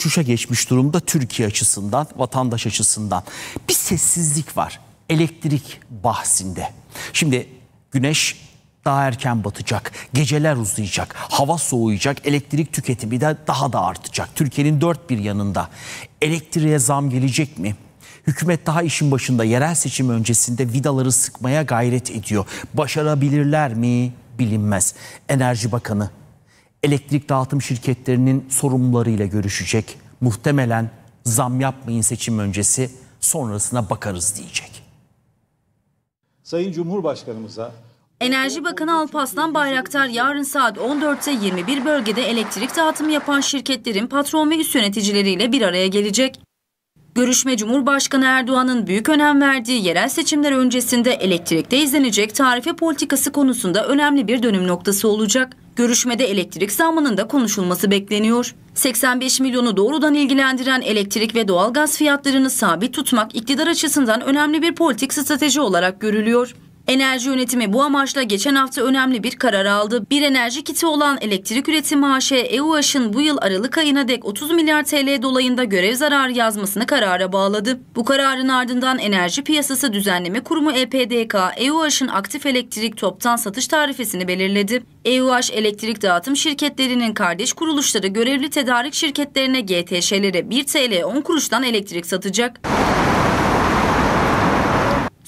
uçuşa geçmiş durumda Türkiye açısından, vatandaş açısından. Bir sessizlik var elektrik bahsinde. Şimdi güneş daha erken batacak, geceler uzayacak, hava soğuyacak, elektrik tüketimi de daha da artacak. Türkiye'nin dört bir yanında elektriğe zam gelecek mi? Hükümet daha işin başında yerel seçim öncesinde vidaları sıkmaya gayret ediyor. Başarabilirler mi bilinmez. Enerji Bakanı elektrik dağıtım şirketlerinin sorumlularıyla görüşecek. Muhtemelen zam yapmayın seçim öncesi sonrasına bakarız diyecek. Sayın Cumhurbaşkanımıza Enerji Bakanı Alpaslan Bayraktar yarın saat 14'te 21 bölgede elektrik dağıtımı yapan şirketlerin patron ve üst yöneticileriyle bir araya gelecek. Görüşme Cumhurbaşkanı Erdoğan'ın büyük önem verdiği yerel seçimler öncesinde elektrikte izlenecek tarife politikası konusunda önemli bir dönüm noktası olacak. Görüşmede elektrik zammının da konuşulması bekleniyor. 85 milyonu doğrudan ilgilendiren elektrik ve doğalgaz fiyatlarını sabit tutmak iktidar açısından önemli bir politik strateji olarak görülüyor. Enerji yönetimi bu amaçla geçen hafta önemli bir karar aldı. Bir enerji kiti olan elektrik üretimi AŞ EUAŞ'ın bu yıl Aralık ayına dek 30 milyar TL dolayında görev zararı yazmasını karara bağladı. Bu kararın ardından Enerji Piyasası Düzenleme Kurumu EPDK, EUAŞ'ın aktif elektrik toptan satış tarifesini belirledi. EUAŞ elektrik dağıtım şirketlerinin kardeş kuruluşları görevli tedarik şirketlerine GTŞ'lere 1 TL 10 kuruştan elektrik satacak.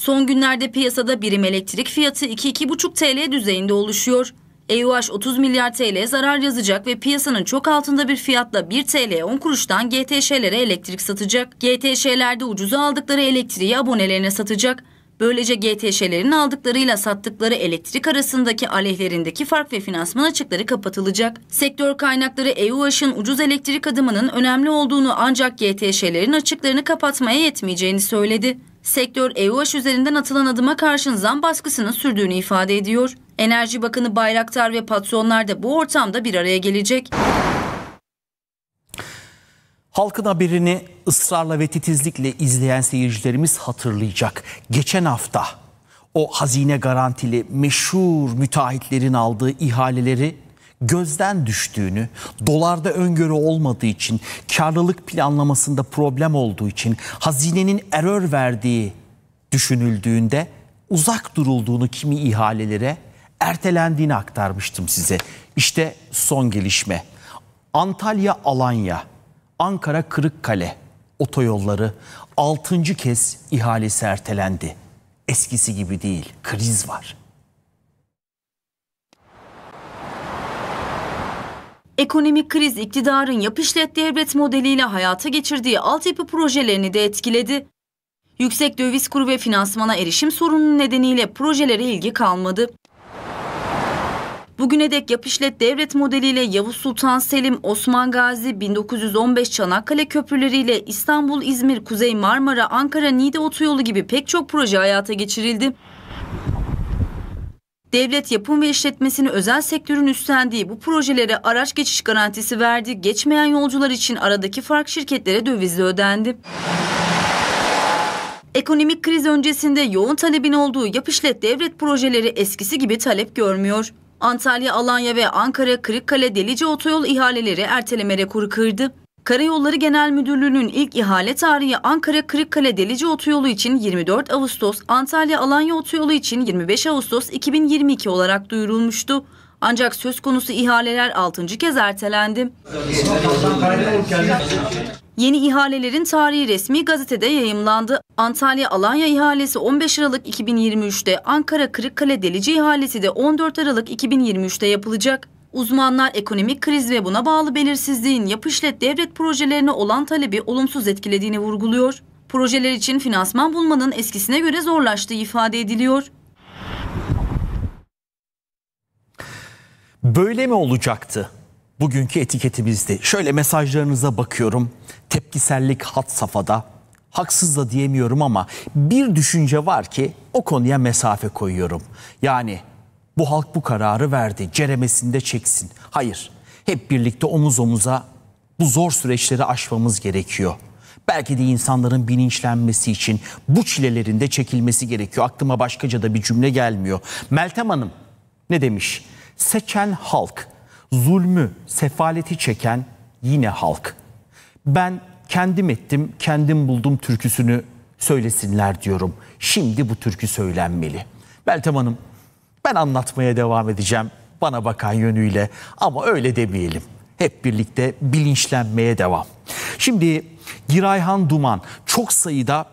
Son günlerde piyasada birim elektrik fiyatı 2-2,5 TL düzeyinde oluşuyor. EUH 30 milyar TL zarar yazacak ve piyasanın çok altında bir fiyatla 1 TL 10 kuruştan GTŞ'lere elektrik satacak. GTŞ'lerde ucuza aldıkları elektriği abonelerine satacak. Böylece GTŞ'lerin aldıklarıyla sattıkları elektrik arasındaki aleyhlerindeki fark ve finansman açıkları kapatılacak. Sektör kaynakları EUAŞ'ın ucuz elektrik adımının önemli olduğunu ancak GTŞ'lerin açıklarını kapatmaya yetmeyeceğini söyledi. Sektör EUH üzerinden atılan adıma karşın zam baskısının sürdüğünü ifade ediyor. Enerji Bakanı Bayraktar ve patronlar da bu ortamda bir araya gelecek. Halkın haberini ısrarla ve titizlikle izleyen seyircilerimiz hatırlayacak. Geçen hafta o hazine garantili meşhur müteahhitlerin aldığı ihaleleri gözden düştüğünü, dolarda öngörü olmadığı için, karlılık planlamasında problem olduğu için, hazinenin error verdiği düşünüldüğünde uzak durulduğunu kimi ihalelere ertelendiğini aktarmıştım size. İşte son gelişme. Antalya Alanya, Ankara Kırıkkale otoyolları 6. kez ihalesi ertelendi. Eskisi gibi değil, kriz var. Ekonomik kriz iktidarın yapışlet devlet modeliyle hayata geçirdiği altyapı projelerini de etkiledi. Yüksek döviz kuru ve finansmana erişim sorunu nedeniyle projelere ilgi kalmadı. Bugüne dek yapışlet devlet modeliyle Yavuz Sultan Selim, Osman Gazi, 1915 Çanakkale köprüleriyle İstanbul, İzmir, Kuzey Marmara, Ankara, Niğde otoyolu gibi pek çok proje hayata geçirildi. Devlet yapım ve işletmesini özel sektörün üstlendiği bu projelere araç geçiş garantisi verdi. Geçmeyen yolcular için aradaki fark şirketlere dövizle ödendi. Ekonomik kriz öncesinde yoğun talebin olduğu yapışlet devlet projeleri eskisi gibi talep görmüyor. Antalya, Alanya ve Ankara Kırıkkale Delice otoyol ihaleleri erteleme rekoru kırdı. Karayolları Genel Müdürlüğü'nün ilk ihale tarihi Ankara Kırıkkale Delici Otoyolu için 24 Ağustos, Antalya Alanya Otoyolu için 25 Ağustos 2022 olarak duyurulmuştu. Ancak söz konusu ihaleler 6. kez ertelendi. Yeni ihalelerin tarihi resmi gazetede yayımlandı. Antalya Alanya ihalesi 15 Aralık 2023'te, Ankara Kırıkkale Delici ihalesi de 14 Aralık 2023'te yapılacak. Uzmanlar ekonomik kriz ve buna bağlı belirsizliğin yapışlet devlet projelerine olan talebi olumsuz etkilediğini vurguluyor. Projeler için finansman bulmanın eskisine göre zorlaştığı ifade ediliyor. Böyle mi olacaktı? Bugünkü etiketimizdi. Şöyle mesajlarınıza bakıyorum. Tepkisellik hat safhada. Haksız da diyemiyorum ama bir düşünce var ki o konuya mesafe koyuyorum. Yani bu halk bu kararı verdi. Ceremesinde çeksin. Hayır. Hep birlikte omuz omuza bu zor süreçleri aşmamız gerekiyor. Belki de insanların bilinçlenmesi için bu çilelerin de çekilmesi gerekiyor. Aklıma başkaca da bir cümle gelmiyor. Meltem Hanım ne demiş? Seçen halk, zulmü, sefaleti çeken yine halk. Ben kendim ettim, kendim buldum türküsünü söylesinler diyorum. Şimdi bu türkü söylenmeli. Meltem Hanım ben anlatmaya devam edeceğim bana bakan yönüyle ama öyle demeyelim. Hep birlikte bilinçlenmeye devam. Şimdi Girayhan Duman çok sayıda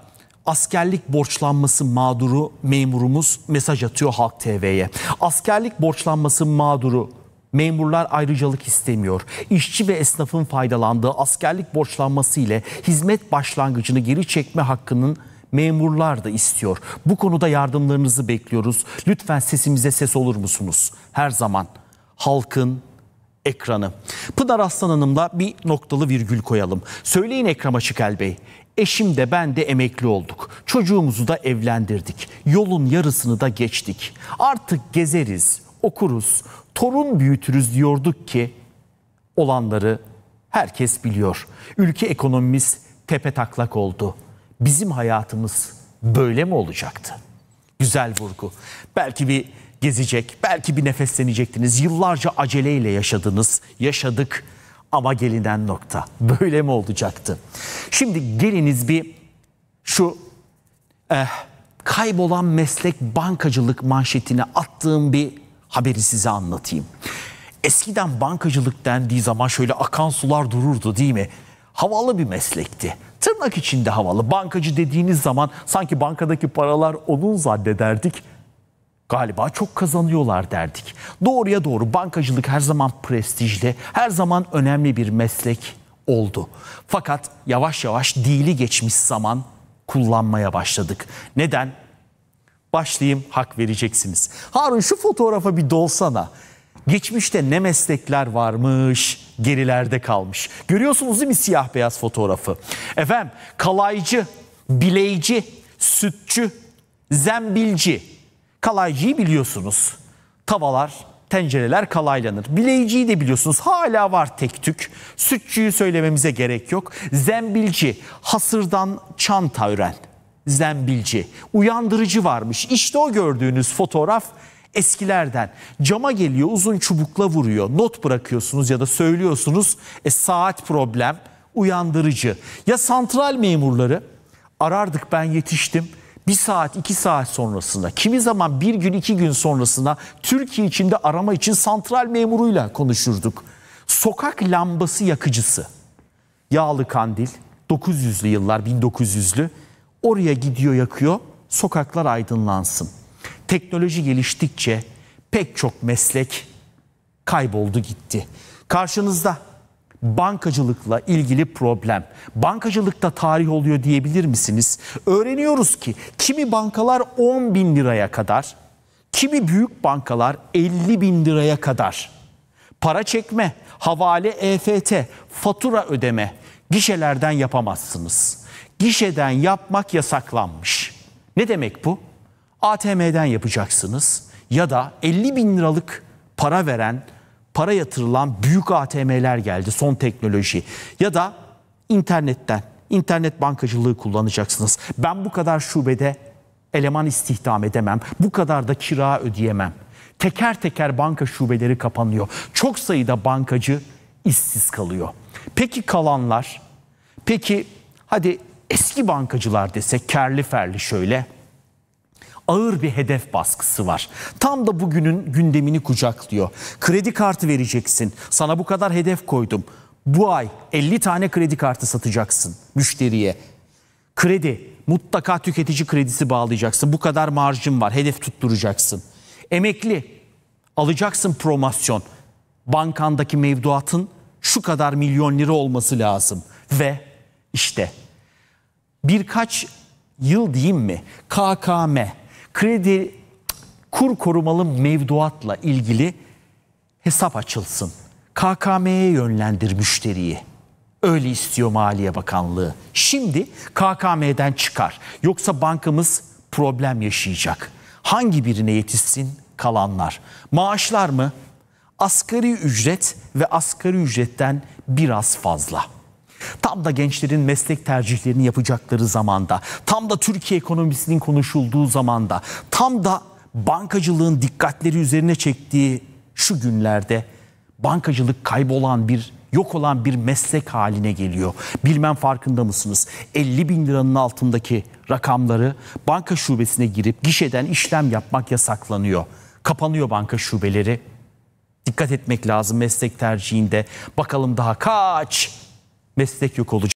askerlik borçlanması mağduru memurumuz mesaj atıyor Halk TV'ye. Askerlik borçlanması mağduru Memurlar ayrıcalık istemiyor. İşçi ve esnafın faydalandığı askerlik borçlanması ile hizmet başlangıcını geri çekme hakkının memurlar da istiyor. Bu konuda yardımlarınızı bekliyoruz. Lütfen sesimize ses olur musunuz? Her zaman halkın ekranı. Pınar Aslan Hanım'la bir noktalı virgül koyalım. Söyleyin Ekrem Açıkel Bey, eşim de ben de emekli olduk. Çocuğumuzu da evlendirdik. Yolun yarısını da geçtik. Artık gezeriz, okuruz, torun büyütürüz diyorduk ki olanları herkes biliyor. Ülke ekonomimiz tepe taklak oldu.'' bizim hayatımız böyle mi olacaktı? Güzel vurgu. Belki bir gezecek, belki bir nefeslenecektiniz. Yıllarca aceleyle yaşadınız, yaşadık ama gelinen nokta böyle mi olacaktı? Şimdi geliniz bir şu eh, kaybolan meslek bankacılık manşetine attığım bir haberi size anlatayım. Eskiden bankacılık dendiği zaman şöyle akan sular dururdu değil mi? Havalı bir meslekti tırnak içinde havalı. Bankacı dediğiniz zaman sanki bankadaki paralar onun zannederdik. Galiba çok kazanıyorlar derdik. Doğruya doğru bankacılık her zaman prestijli, her zaman önemli bir meslek oldu. Fakat yavaş yavaş dili geçmiş zaman kullanmaya başladık. Neden? Başlayayım hak vereceksiniz. Harun şu fotoğrafa bir dolsana. Geçmişte ne meslekler varmış, gerilerde kalmış. Görüyorsunuz değil mi siyah beyaz fotoğrafı? Efendim kalaycı, bileyci, sütçü, zembilci. Kalaycıyı biliyorsunuz. Tavalar, tencereler kalaylanır. Bileyciyi de biliyorsunuz hala var tek tük. Sütçüyü söylememize gerek yok. Zembilci, hasırdan çanta ören. Zembilci, uyandırıcı varmış. İşte o gördüğünüz fotoğraf eskilerden. Cama geliyor uzun çubukla vuruyor. Not bırakıyorsunuz ya da söylüyorsunuz. E, saat problem uyandırıcı. Ya santral memurları arardık ben yetiştim. Bir saat iki saat sonrasında kimi zaman bir gün iki gün sonrasında Türkiye içinde arama için santral memuruyla konuşurduk. Sokak lambası yakıcısı yağlı kandil 900'lü yıllar 1900'lü oraya gidiyor yakıyor sokaklar aydınlansın. Teknoloji geliştikçe pek çok meslek kayboldu gitti. Karşınızda bankacılıkla ilgili problem. Bankacılıkta tarih oluyor diyebilir misiniz? Öğreniyoruz ki kimi bankalar 10 bin liraya kadar, kimi büyük bankalar 50 bin liraya kadar. Para çekme, havale EFT, fatura ödeme gişelerden yapamazsınız. Gişeden yapmak yasaklanmış. Ne demek bu? ATM'den yapacaksınız ya da 50 bin liralık para veren, para yatırılan büyük ATM'ler geldi son teknoloji ya da internetten internet bankacılığı kullanacaksınız. Ben bu kadar şubede eleman istihdam edemem. Bu kadar da kira ödeyemem. Teker teker banka şubeleri kapanıyor. Çok sayıda bankacı işsiz kalıyor. Peki kalanlar? Peki hadi eski bankacılar desek kerli ferli şöyle ağır bir hedef baskısı var. Tam da bugünün gündemini kucaklıyor. Kredi kartı vereceksin. Sana bu kadar hedef koydum. Bu ay 50 tane kredi kartı satacaksın müşteriye. Kredi mutlaka tüketici kredisi bağlayacaksın. Bu kadar marjın var. Hedef tutturacaksın. Emekli alacaksın promosyon. Bankandaki mevduatın şu kadar milyon lira olması lazım ve işte birkaç yıl diyeyim mi? KKM kredi kur korumalı mevduatla ilgili hesap açılsın. KKM'ye yönlendir müşteriyi. Öyle istiyor Maliye Bakanlığı. Şimdi KKM'den çıkar. Yoksa bankamız problem yaşayacak. Hangi birine yetişsin kalanlar? Maaşlar mı? Asgari ücret ve asgari ücretten biraz fazla. Tam da gençlerin meslek tercihlerini yapacakları zamanda, tam da Türkiye ekonomisinin konuşulduğu zamanda, tam da bankacılığın dikkatleri üzerine çektiği şu günlerde bankacılık kaybolan bir yok olan bir meslek haline geliyor. Bilmem farkında mısınız? 50 bin liranın altındaki rakamları banka şubesine girip gişeden işlem yapmak yasaklanıyor. Kapanıyor banka şubeleri. Dikkat etmek lazım meslek tercihinde. Bakalım daha kaç meslek yok olacak.